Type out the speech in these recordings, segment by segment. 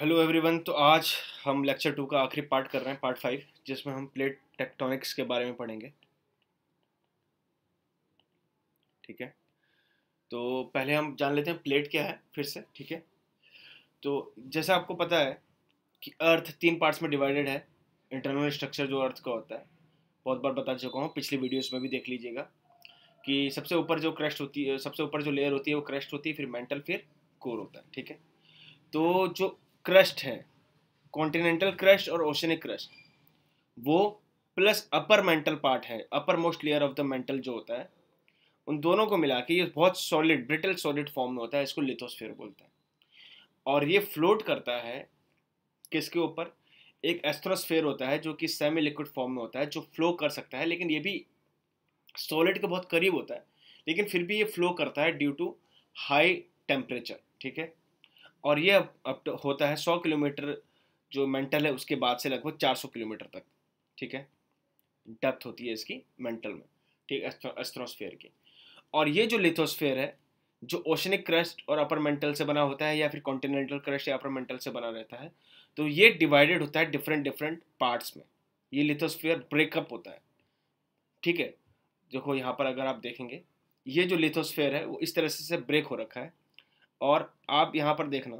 hello everyone तो आज हम लेक्चर टू का आखिरी पार्ट कर रहे हैं पार्ट फाइव जिसमें हम प्लेट टेक्टोनिक्स के बारे में पढ़ेंगे ठीक है तो पहले हम जान लेते हैं प्लेट क्या है फिर से ठीक है तो जैसा आपको पता है कि अर्थ तीन पार्ट्स में डिवाइडेड है इंटरनल स्ट्रक्चर जो अर्थ का होता है बहुत बार बता चुका हूँ पिछली वीडियोस में भी देख लीजिएगा कि सबसे ऊपर जो क्रैश होती है सबसे ऊपर जो लेयर होती है वो क्रैश होती है फिर मेंटल फिर कोर होता है ठीक है तो जो क्रस्ट है कॉन्टिनेंटल क्रस्ट और ओशनिक क्रस्ट वो प्लस अपर मेंटल पार्ट है uppermost layer of the mantle जो होता है उन दोनों को मिला के ये बहुत सॉलिड ब्रिटल सॉलिड फॉर्म में होता है इसको लिथोस्फेयर बोलते हैं और ये फ्लोट करता है किसके ऊपर एक एस्ट्रोस्फेयर होता है जो कि सेमी लिक्विड फॉर्म में होता है जो फ्लो कर सकता है लेकिन ये भी सॉलिड के बहुत करीब होता है लेकिन फिर भी ये फ्लो करता है ड्यू टू हाई टेम्परेचर ठीक है और ये अब तो होता है सौ किलोमीटर जो मेंटल है उसके बाद से लगभग चार सौ किलोमीटर तक ठीक है डेप्थ होती है इसकी मेंटल में ठीक है एस्ट्रोस्फेयर की और ये जो लिथोस्फेयर है जो ओशनिक क्रस्ट और अपर मेंटल से बना होता है या फिर कॉन्टिनेंटल क्रस्ट या अपर मेंटल से बना रहता है तो ये डिवाइडेड होता है डिफरेंट डिफरेंट पार्ट्स में ये लिथोस्फेयर ब्रेकअप होता है ठीक है देखो यहाँ पर अगर आप देखेंगे ये जो लिथोस्फेयर है वो इस तरह से ब्रेक हो रखा है और आप यहाँ पर देखना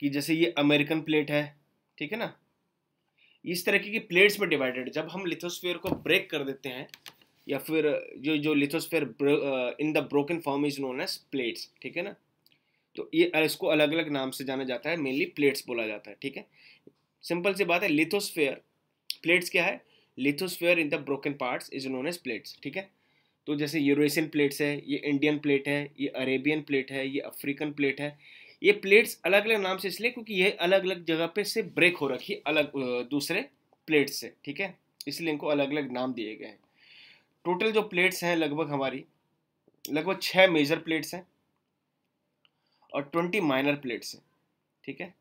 कि जैसे ये अमेरिकन प्लेट है ठीक है ना इस तरीके की प्लेट्स में डिवाइडेड जब हम लिथोस्फेयर को ब्रेक कर देते हैं या फिर जो जो lithosphere in the broken form is known as plates ठीक है ना तो ये इसको अलग अलग नाम से जाना जाता है मेनली प्लेट्स बोला जाता है ठीक है सिंपल सी बात है लिथोस्फेयर प्लेट्स क्या है lithosphere in the broken parts is known as plates ठीक है तो जैसे यूरोशियन प्लेट्स है ये इंडियन प्लेट है ये अरेबियन प्लेट है ये अफ्रीकन प्लेट है ये प्लेट्स अलग अलग नाम से इसलिए क्योंकि ये अलग अलग जगह पे से ब्रेक हो रखी अलग दूसरे प्लेट्स से ठीक है इसलिए इनको अलग अलग नाम दिए गए हैं टोटल जो प्लेट्स हैं लगभग हमारी लगभग छः मेजर प्लेट्स हैं और ट्वेंटी माइनर प्लेट्स हैं ठीक है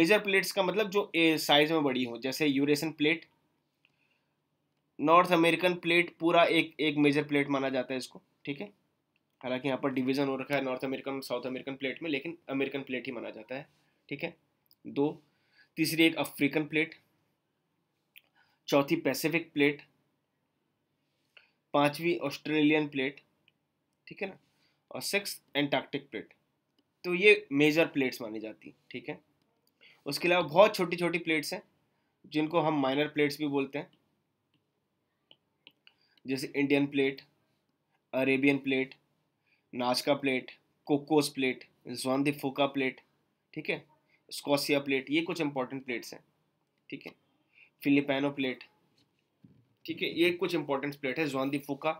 मेजर प्लेट्स का मतलब जो साइज में बड़ी हो जैसे Eurasian plate North American plate पूरा एक एक मेजर प्लेट माना जाता है इसको ठीक है हालांकि यहाँ पर डिवीजन हो रखा है North American South American plate में लेकिन अमेरिकन प्लेट ही माना जाता है ठीक है दो तीसरी एक अफ्रीकन प्लेट चौथी पैसिफिक प्लेट पांचवी ऑस्ट्रेलियन प्लेट ठीक है ना और सिक्स एंटार्क्टिक प्लेट तो ये मेजर प्लेट्स मानी जाती ठीक है उसके अलावा बहुत छोटी छोटी प्लेट्स हैं जिनको हम माइनर प्लेट्स भी बोलते हैं जैसे Indian plate Arabian plate Nazca plate Cocos plate Juan de Fuca plate ठीक है स्कॉसिया प्लेट ये कुछ इंपॉर्टेंट प्लेट्स हैं ठीक है फिलिपैनो प्लेट ठीक है ये कुछ इंपॉर्टेंट प्लेट है Juan de Fuca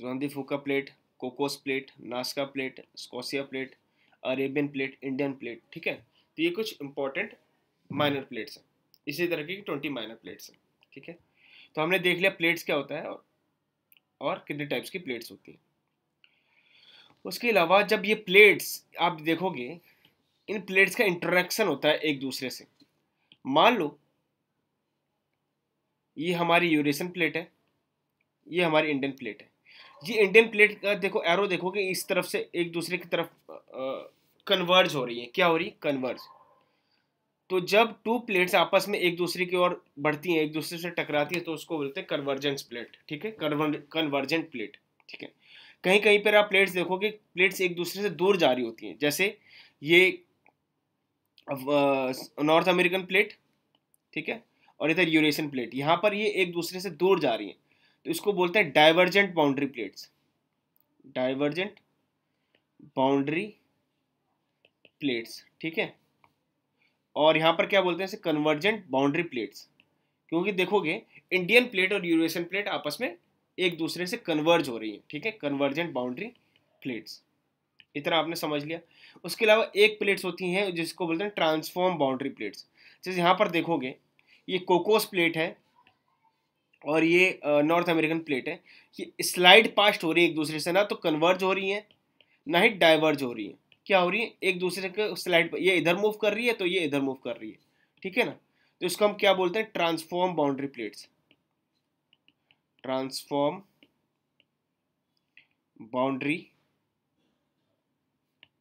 Juan Fuca plate Cocos plate Nazca plate Scotia plate Arabian plate Indian plate ठीक है तो ये कुछ इंपॉर्टेंट माइनर प्लेट्स हैं इसी तरह की ट्वेंटी माइनर प्लेट्स हैं ठीक है तो हमने देख लिया प्लेट्स क्या होता है और, और कितने टाइप्स की प्लेट्स होती है उसके अलावा जब ये प्लेट्स आप देखोगे इन प्लेट्स का इंटरेक्शन होता है एक दूसरे से मान लो ये हमारी यूरेशन प्लेट है ये हमारी इंडियन प्लेट है ये इंडियन प्लेट का देखो एरो देखो कि इस तरफ से एक दूसरे की तरफ कन्वर्ज हो रही है क्या हो रही है कन्वर्ज तो जब टू प्लेट्स आपस में एक दूसरे की ओर बढ़ती हैं एक दूसरे से टकराती है तो उसको बोलते हैं कन्वर्जेंस प्लेट ठीक है कन्वर्जेंट प्लेट ठीक है कहीं कहीं पर आप प्लेट्स देखोगे प्लेट्स एक दूसरे से दूर जा रही होती हैं जैसे ये नॉर्थ अमेरिकन प्लेट ठीक है और इधर यूरेशियन प्लेट यहाँ पर ये एक दूसरे से दूर जा रही हैं तो इसको बोलते हैं divergent boundary plates divergent boundary plates ठीक है और यहाँ पर क्या बोलते हैं इसे कन्वर्जेंट बाउंड्री प्लेट्स क्योंकि देखोगे इंडियन प्लेट और यूरेशियन प्लेट आपस में एक दूसरे से कन्वर्ज हो रही है ठीक है कन्वर्जेंट बाउंड्री प्लेट्स इतना आपने समझ लिया उसके अलावा एक प्लेट्स होती हैं जिसको बोलते हैं ट्रांसफॉर्म बाउंड्री प्लेट्स जैसे यहाँ पर देखोगे ये कोकोस प्लेट है और ये नॉर्थ अमेरिकन प्लेट है ये स्लाइड पास्ट हो रही है एक दूसरे से ना तो कन्वर्ज हो रही है ना ही डाइवर्ज हो रही है क्या हो रही है एक दूसरे के स्लाइड पर ये इधर मूव कर रही है तो ये इधर मूव कर रही है ठीक है ना तो इसको हम क्या बोलते हैं transform boundary plates transform boundary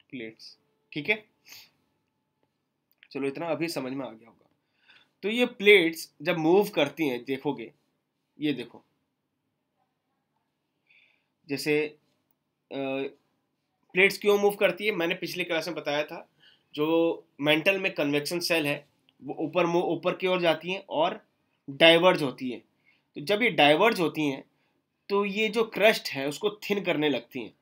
plates ठीक है चलो इतना अभी समझ में आ गया होगा तो ये प्लेट्स जब मूव करती हैं देखोगे ये देखो जैसे आ, प्लेट्स क्यों मूव करती है मैंने पिछली क्लास में बताया था जो मेंटल में कन्वेक्शन सेल है वो ऊपर मुँह ऊपर की ओर जाती हैं और डाइवर्ज होती हैं तो जब ये डाइवर्ज होती हैं तो ये जो क्रस्ट है उसको थिन करने लगती हैं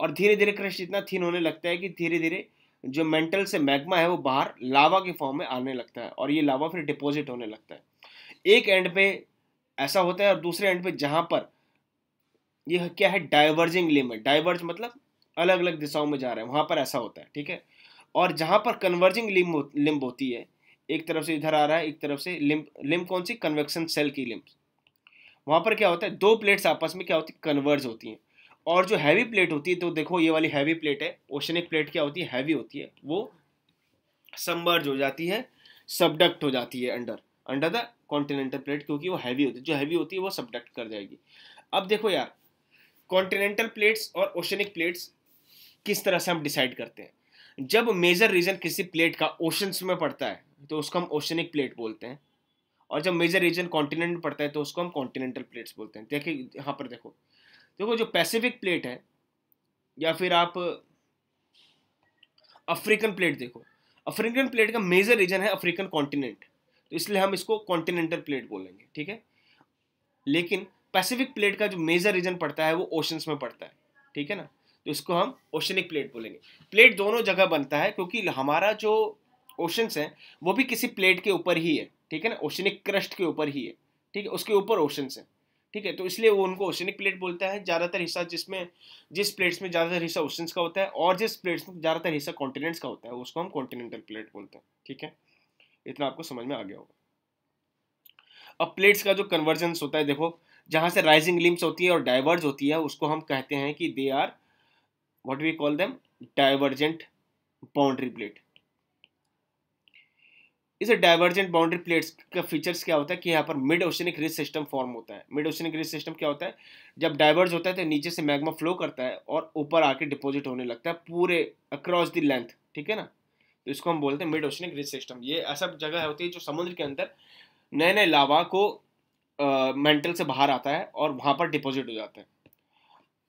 और धीरे धीरे क्रस्ट इतना थिन होने लगता है कि धीरे धीरे जो मेंटल से मैग्मा है वो बाहर लावा के फॉर्म में आने लगता है और ये लावा फिर डिपॉजिट होने लगता है एक एंड पे ऐसा होता है और दूसरे एंड पे जहाँ पर यह क्या है डाइवर्जिंग लिमिट डाइवर्ज मतलब अलग अलग दिशाओं में जा रहे हैं वहाँ पर ऐसा होता है ठीक है और जहाँ पर कन्वर्जिंग लिम्ब लिम्ब होती है एक तरफ से इधर आ रहा है एक तरफ से लिम्ब लिम्ब कौन सी कन्वेक्शन सेल की लिम्ब वहाँ पर क्या होता है दो प्लेट्स आपस में क्या होती है कन्वर्ज होती हैं और जो हैवी प्लेट होती है तो देखो ये वाली हैवी प्लेट है ओशनिक प्लेट क्या होती है हैवी होती है वो सम्बर्ज हो जाती है सबडक्ट हो जाती है under under the continental plate क्योंकि वो हैवी होती है जो हैवी होती है वो सबडक्ट कर जाएगी अब देखो यार कॉन्टिनेंटल प्लेट्स और ओशनिक प्लेट्स किस तरह से हम डिसाइड करते हैं जब मेजर रीजन किसी प्लेट का ओशंस में पड़ता है तो उसको हम ओशनिक प्लेट बोलते हैं और जब मेजर रीजन कॉन्टिनेंट पड़ता है तो उसको हम कॉन्टिनेंटल प्लेट्स बोलते हैं देखिए यहाँ पर देखो देखो जो पैसिफिक प्लेट है या फिर आप अफ्रीकन प्लेट देखो अफ्रीकन प्लेट का मेजर रीजन है अफ्रीकन कॉन्टिनेंट तो इसलिए हम इसको कॉन्टिनेंटल प्लेट बोलेंगे ठीक है लेकिन पैसिफिक प्लेट का जो मेजर रीजन पड़ता है वो ओशंस में पड़ता है ठीक है ना तो इसको हम ओशनिक प्लेट बोलेंगे प्लेट दोनों जगह बनता है क्योंकि हमारा जो ओशंस है वो भी किसी प्लेट के ऊपर ही है ठीक है ना ओशनिक क्रस्ट के ऊपर ही है ठीक है उसके ऊपर ओशंस है ठीक है तो इसलिए वो उनको ओशनिक प्लेट बोलता है ज़्यादातर हिस्सा जिसमें जिस प्लेट्स में ज़्यादातर हिस्सा ओशंस का होता है और जिस प्लेट्स में ज़्यादातर हिस्सा कॉन्टिनेंट्स का होता है उसको हम कॉन्टिनेंटल प्लेट बोलते हैं ठीक है इतना आपको समझ में आ गया होगा अब प्लेट्स का जो कन्वर्जेंस होता है देखो जहाँ से राइजिंग लिम्स होती है और डाइवर्ज होती है उसको हम कहते हैं कि they are what we call them divergent boundary plate इस डाइवर्जेंट बाउंड्री प्लेट्स का फीचर्स क्या होता है कि यहाँ पर mid oceanic ridge system form होता है मिड ओशनिक रिज सिस्टम क्या होता है जब डाइवर्ज होता है तो नीचे से मैग्मा फ्लो करता है और ऊपर आके डिपॉजिट होने लगता है पूरे अक्रॉस द लेंथ ठीक है ना तो इसको हम बोलते हैं मिड ओशनिक रिज सिस्टम ये ऐसा जगह होती है जो समुद्र के अंदर नए नए लावा को मेंटल से बाहर आता है और वहाँ पर डिपॉजिट हो जाता है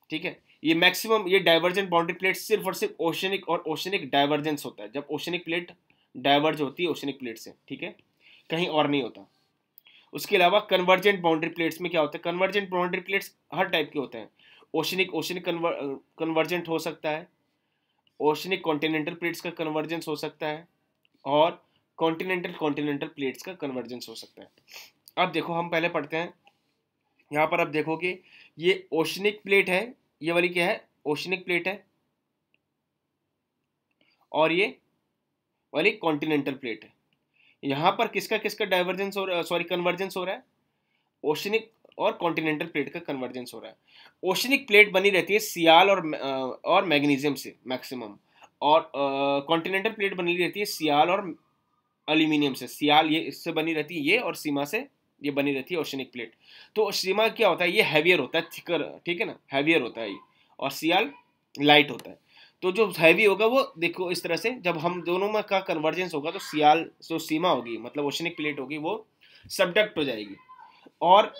ठीक है ये मैक्सिमम ये डाइवर्जेंट बाउंड्री प्लेट सिर्फ और सिर्फ ओशनिक और ओशनिक डाइवर्जेंस होता है जब ओशनिक प्लेट डाइवर्ज होती है ओशनिक प्लेट से ठीक है कहीं और नहीं होता उसके अलावा कन्वर्जेंट बाउंड्री प्लेट्स में क्या होता है कन्वर्जेंट बाउंड्री प्लेट्स हर टाइप के होते हैं ओशनिक ओशनिक कन्वर्जेंट हो सकता है ओशनिक कॉन्टिनेंटल प्लेट्स का कन्वर्जेंस हो सकता है और कॉन्टिनेंटल कॉन्टिनेंटल प्लेट्स का कन्वर्जेंस हो सकता है अब देखो हम पहले पढ़ते हैं यहाँ पर अब देखोगे ये ओशनिक प्लेट है ये वाली क्या है ओशनिक प्लेट है और ये वाली कॉन्टिनेंटल प्लेट है यहां पर किसका किसका डाइवर्जेंस हो रहा है सॉरी कन्वर्जेंस हो रहा है ओशनिक और कॉन्टिनेंटल प्लेट का कन्वर्जेंस हो रहा है ओशनिक प्लेट बनी रहती है सियाल और और मैग्नीशियम से मैक्सिमम और कॉन्टिनेंटल प्लेट बनी रहती है सियाल और अल्यूमिनियम से सियाल ये इससे बनी रहती है ये और सीमा से ये बनी रहती है ओशनिक प्लेट तो सीमा क्या होता है ये हैवियर होता है थिकर ठीक है ना हैवियर होता है और सियाल लाइट होता है तो जो हैवी होगा वो देखो इस तरह से जब हम दोनों में का कन्वर्जेंस होगा तो सियाल जो सीमा होगी मतलब ओशनिक प्लेट होगी वो सबडक्ट हो जाएगी और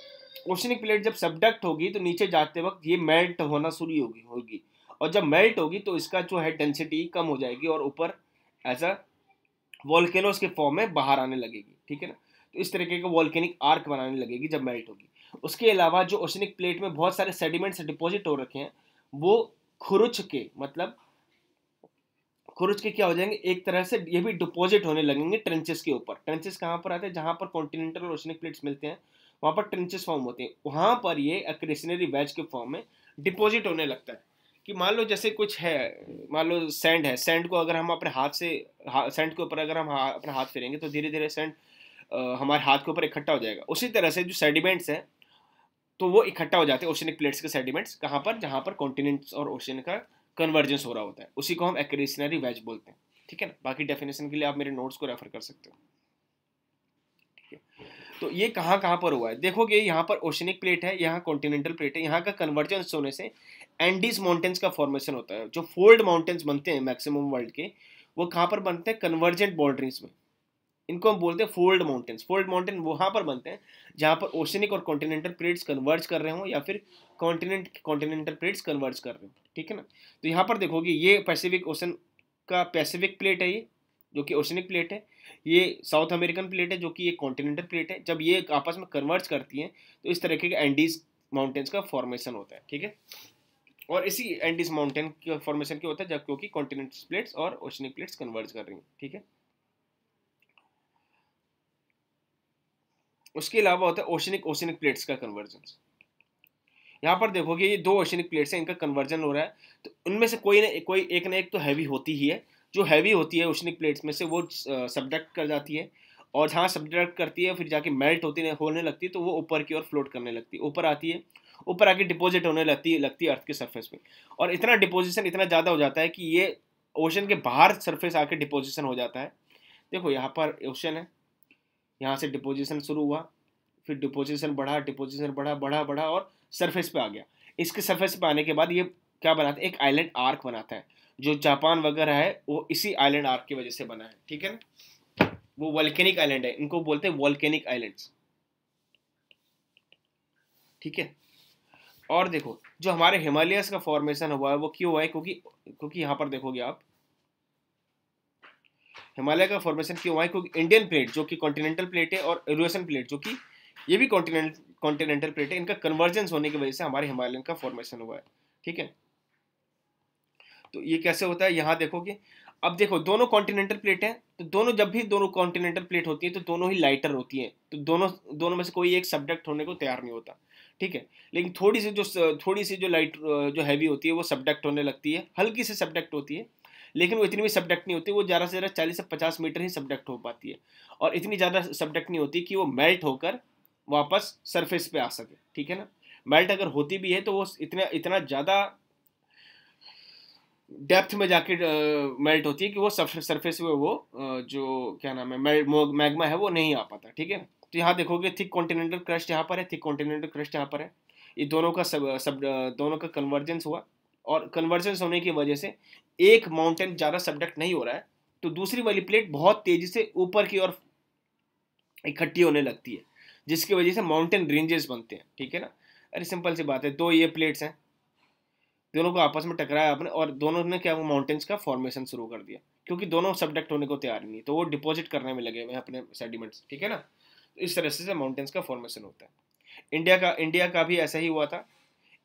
ओशनिक प्लेट जब सबडक्ट होगी तो नीचे जाते वक्त ये मेल्ट होना शुरू होगी होगी और जब मेल्ट होगी तो इसका जो है डेंसिटी कम हो जाएगी और ऊपर एज अ वॉल्केनो के फॉर्म में बाहर आने लगेगी ठीक है ना इस तरीके का वॉल्केनिक आर्क बनाने लगेगी जब मेल्ट होगी उसके अलावा जो ओशनिक प्लेट में बहुत सारे सेडिमेंट्स डिपॉजिट हो रखे हैं वो खुरुच के मतलब खुरुच के क्या हो जाएंगे एक तरह से ये भी डिपॉजिट होने लगेंगे ट्रेंचेस के ऊपर ट्रेंचेस कहाँ पर आते हैं जहाँ पर कॉन्टिनेंटल ओशनिक प्लेट्स मिलते हैं वहाँ पर ट्रेंचेस फॉर्म होते हैं वहाँ पर ये अक्रेशनरी वेज के फॉर्म में डिपॉजिट होने लगता है कि मान लो जैसे कुछ है मान लो सैंड है सैंड को अगर हम अपने हाथ से हा, सैंड के ऊपर अगर हम हा, अपना हाथ फेरेंगे तो धीरे धीरे सैंड हमारे हाथ के ऊपर इकट्ठा हो जाएगा उसी तरह से जो सेडिमेंट्स हैं तो वो इकट्ठा हो जाते हैं ओशनिक प्लेट्स के सेडिमेंट्स कहाँ पर जहाँ पर कॉन्टिनेंट्स और ओशन का कन्वर्जेंस हो रहा होता है उसी को हम एक्रेशनरी वेज बोलते हैं ठीक है ना बाकी डेफिनेशन के लिए आप मेरे नोट्स को रेफर कर सकते हो ठीक है तो ये कहाँ कहाँ पर हुआ है देखोगे यहाँ पर ओशनिक प्लेट है यहाँ कॉन्टिनेंटल प्लेट है यहाँ का कन्वर्जेंस होने से एंडीज माउंटेन्स का फॉर्मेशन होता है जो फोल्ड माउंटेन्स बनते हैं मैक्सिमम वर्ल्ड के वो कहाँ पर बनते हैं कन्वर्जेंट बाउंड्रीज में इनको हम बोलते हैं फोल्ड माउंटेन्स फोल्ड माउंटेन वहाँ पर बनते हैं जहाँ पर ओशनिक और कॉन्टिनेंटल प्लेट्स कन्वर्ज कर रहे हों या फिर कॉन्टिनेंट कॉन्टिनेंटल प्लेट्स कन्वर्ज कर रहे हों ठीक है ना तो यहाँ पर देखोगे ये पैसिफिक ओशन का पैसिफिक प्लेट है ये जो कि ओशनिक प्लेट है ये साउथ अमेरिकन प्लेट है जो कि ये कॉन्टिनेंटल प्लेट है जब ये आपस में कन्वर्ज करती हैं तो इस तरीके के एंडीज माउंटेन्स का फॉर्मेशन होता है ठीक है और इसी एंडीज माउंटेन का फॉर्मेशन क्या होता है जब क्योंकि कॉन्टिनेंटल प्लेट्स और ओशनिक प्लेट्स कन्वर्ज कर रही हैं ठीक है उसके अलावा होता है ओशनिक ओशनिक प्लेट्स का कन्वर्जन यहाँ पर देखोगे ये दो ओशनिक प्लेट्स हैं इनका कन्वर्जन हो रहा है तो उनमें से कोई ना कोई एक ना एक तो हैवी होती ही है जो हैवी होती है ओशनिक प्लेट्स में से वो सब्डक्ट कर जाती है और जहाँ सब्डक्ट करती है फिर जाके मेल्ट होती है होने लगती है तो वो ऊपर की ओर फ्लोट करने लगती है ऊपर आती है ऊपर आके डिपॉजिट होने लगती है लगती है अर्थ के सर्फेस में और इतना डिपोजिशन इतना ज़्यादा हो जाता है कि ये ओशन के बाहर सर्फेस आके डिपोजिशन हो जाता है देखो यहाँ पर ओशन है यहाँ से डिपोजिशन शुरू हुआ फिर डिपोजिशन बढ़ा डिपोजिशन बढ़ा बढ़ा बढ़ा और सरफेस पे आ गया इसके सरफेस पे आने के बाद ये क्या बनाता है एक आइलैंड आर्क बनाता है जो जापान वगैरह है वो इसी आइलैंड आर्क की वजह से बना है ठीक है ना वो वॉल्केनिक आइलैंड है इनको बोलते हैं वॉल्केनिक आइलैंड ठीक है और देखो जो हमारे हिमालयस का फॉर्मेशन हुआ है वो क्यों हुआ है क्योंकि क्योंकि यहाँ पर देखोगे आप हिमालय का फॉर्मेशन क्यों हुआ है क्योंकि इंडियन प्लेट जो कि कॉन्टिनेंटल प्लेट है और यूरोसियन प्लेट जो कि ये भी कॉन्टिनेंट कॉन्टिनेंटल प्लेट है इनका कन्वर्जेंस होने की वजह से हमारे हिमालयन का फॉर्मेशन हुआ है ठीक है तो ये कैसे होता है यहाँ देखोगे अब देखो दोनों कॉन्टिनेंटल प्लेट हैं तो दोनों जब भी दोनों कॉन्टिनेंटल प्लेट होती है तो दोनों ही लाइटर होती हैं तो दोनों दोनों में से कोई एक सब्जेक्ट होने को तैयार नहीं होता ठीक है लेकिन थोड़ी सी जो थोड़ी सी जो लाइट जो हैवी होती है वो सब्जेक्ट होने लगती है हल्की सी सब्जेक्ट होती है लेकिन वो इतनी भी सब्डक्ट नहीं होती वो ज़्यादा से ज़्यादा चालीस से पचास मीटर ही सब्डक्ट हो पाती है और इतनी ज़्यादा सब्डक्ट नहीं होती कि वो मेल्ट होकर वापस सरफेस पे आ सके ठीक है ना मेल्ट अगर होती भी है तो वो इतना इतना ज़्यादा डेप्थ में जाके मेल्ट होती है कि वो सरफेस में वो जो क्या नाम है मैग्मा है वो नहीं आ पाता ठीक है तो यहाँ देखोगे थिक कॉन्टिनेंटल क्रस्ट यहाँ पर है थिक कॉन्टिनेंटल क्रस्ट यहाँ पर है ये दोनों का सब सब दोनों का कन्वर्जेंस हुआ और कन्वर्जेंस होने की वजह से एक माउंटेन ज़्यादा सब्डक्ट नहीं हो रहा है तो दूसरी वाली प्लेट बहुत तेज़ी से ऊपर की ओर इकट्ठी होने लगती है जिसकी वजह से माउंटेन रेंजेस बनते हैं ठीक है ना अरे सिंपल सी बात है दो ये प्लेट्स हैं दोनों को आपस में टकराया आपने और दोनों ने क्या वो माउंटेन्स का फॉर्मेशन शुरू कर दिया क्योंकि दोनों सब्डक्ट होने को तैयार नहीं तो वो डिपॉजिट करने में लगे हुए हैं अपने सेडिमेंट्स ठीक है ना तो इस तरह से माउंटेन्स का फॉर्मेशन होता है इंडिया का इंडिया का भी ऐसा ही हुआ था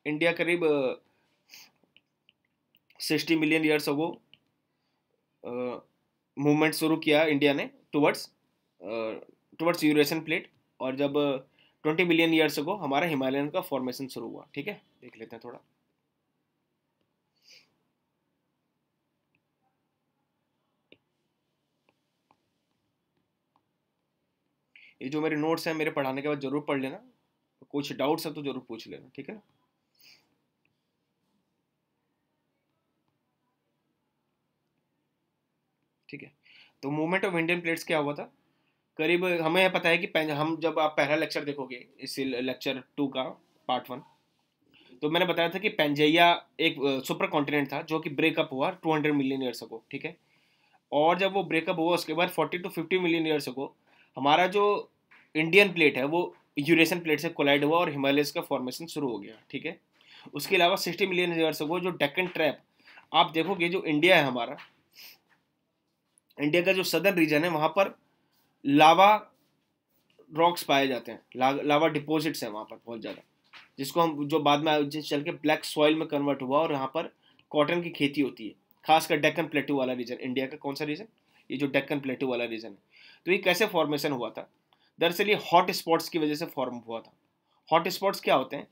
इंडिया करीब sixty million years ago movement शुरू किया इंडिया ने टुवर्ड्स टुवर्ड्स यूरेशन प्लेट और जब ट्वेंटी मिलियन ईयर्स अगो हमारा हिमालयन का फॉर्मेशन शुरू हुआ ठीक है देख लेते हैं थोड़ा ये जो मेरे नोट्स हैं मेरे पढ़ाने के बाद जरूर पढ़ लेना कुछ डाउट्स हैं तो जरूर पूछ लेना ठीक है ना ठीक है तो मूवमेंट ऑफ इंडियन प्लेट्स क्या हुआ था करीब हमें पता है कि हम जब आप पहला लेक्चर देखोगे इस लेक्चर टू का पार्ट वन तो मैंने बताया था कि पेंजैया एक सुपर कॉन्टिनेंट था जो कि ब्रेकअप हुआ 200 मिलियन ईयर्स को ठीक है और जब वो ब्रेकअप हुआ उसके बाद 40 टू 50 मिलियन ईयर्स को हमारा जो इंडियन प्लेट है वो यूरेशन प्लेट से कोलाइड हुआ और हिमालयस का फॉर्मेशन शुरू हो गया ठीक है उसके अलावा सिक्सटी मिलियन ईयर्स को जो डेकन ट्रैप आप देखोगे जो इंडिया है हमारा इंडिया का जो सदर रीजन है वहाँ पर लावा रॉक्स पाए जाते हैं ला, लावा डिपोजिट्स हैं वहाँ पर बहुत ज़्यादा जिसको हम जो बाद में चल के ब्लैक सॉइल में कन्वर्ट हुआ और यहाँ पर कॉटन की खेती होती है खासकर डेक्कन प्लेटू वाला रीजन इंडिया का कौन सा रीजन ये जो डेक्कन प्लेटू वाला रीजन है तो ये कैसे फॉर्मेशन हुआ था दरअसल ये हॉट स्पॉट्स की वजह से फॉर्म हुआ था हॉट स्पॉट्स क्या होते हैं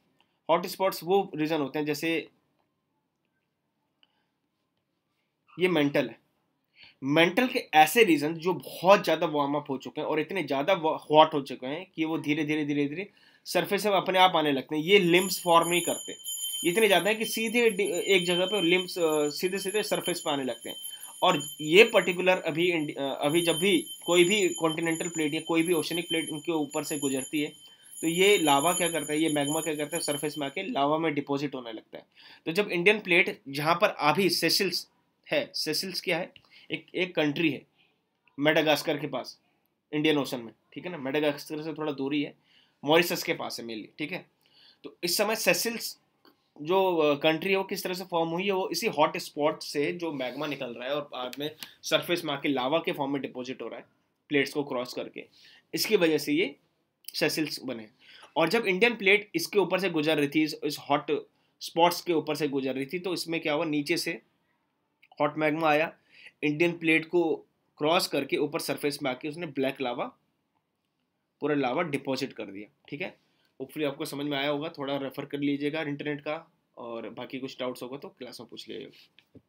हॉट स्पॉट्स वो रीजन होते हैं जैसे ये मेंटल है मेंटल के ऐसे रीजन जो बहुत ज़्यादा वार्म अप हो चुके हैं और इतने ज़्यादा हॉट हो चुके हैं कि वो धीरे धीरे धीरे धीरे सरफेस में अपने आप आने लगते हैं ये लिम्स फॉर्म ही करते इतने ज़्यादा हैं कि सीधे एक जगह पे लिम्स सीधे सीधे सरफेस पे आने लगते हैं और ये पर्टिकुलर अभी अभी जब भी कोई भी कॉन्टिनेंटल प्लेट या कोई भी ओशनिक प्लेट उनके ऊपर से गुजरती है तो ये लावा क्या करता है ये मैग्मा क्या करता है सरफेस में आके लावा में डिपॉजिट होने लगता है तो जब इंडियन प्लेट जहाँ पर अभी सेसिल्स है सेसिल्स क्या है एक एक कंट्री है मेडागास्कर के पास इंडियन ओशन में ठीक है ना मेडागास्कर से थोड़ा दूरी है मॉरिसस के पास है मेनली ठीक है तो इस समय सेसिल्स जो कंट्री है वो किस तरह से फॉर्म हुई है वो इसी हॉट स्पॉट से जो मैग्मा निकल रहा है और बाद में सरफेस में आके लावा के फॉर्म में डिपॉजिट हो रहा है प्लेट्स को क्रॉस करके इसकी वजह से ये सेसिल्स बने और जब इंडियन प्लेट इसके ऊपर से गुजर रही थी इस हॉट स्पॉट्स के ऊपर से गुजर रही थी तो इसमें क्या हुआ नीचे से हॉट मैग्मा आया इंडियन प्लेट को क्रॉस करके ऊपर सरफेस में आके उसने ब्लैक लावा पूरा लावा डिपॉजिट कर दिया ठीक है होपफुली आपको समझ में आया होगा थोड़ा रेफर कर लीजिएगा इंटरनेट का और बाकी कुछ डाउट्स होगा तो क्लास में पूछ लीजिएगा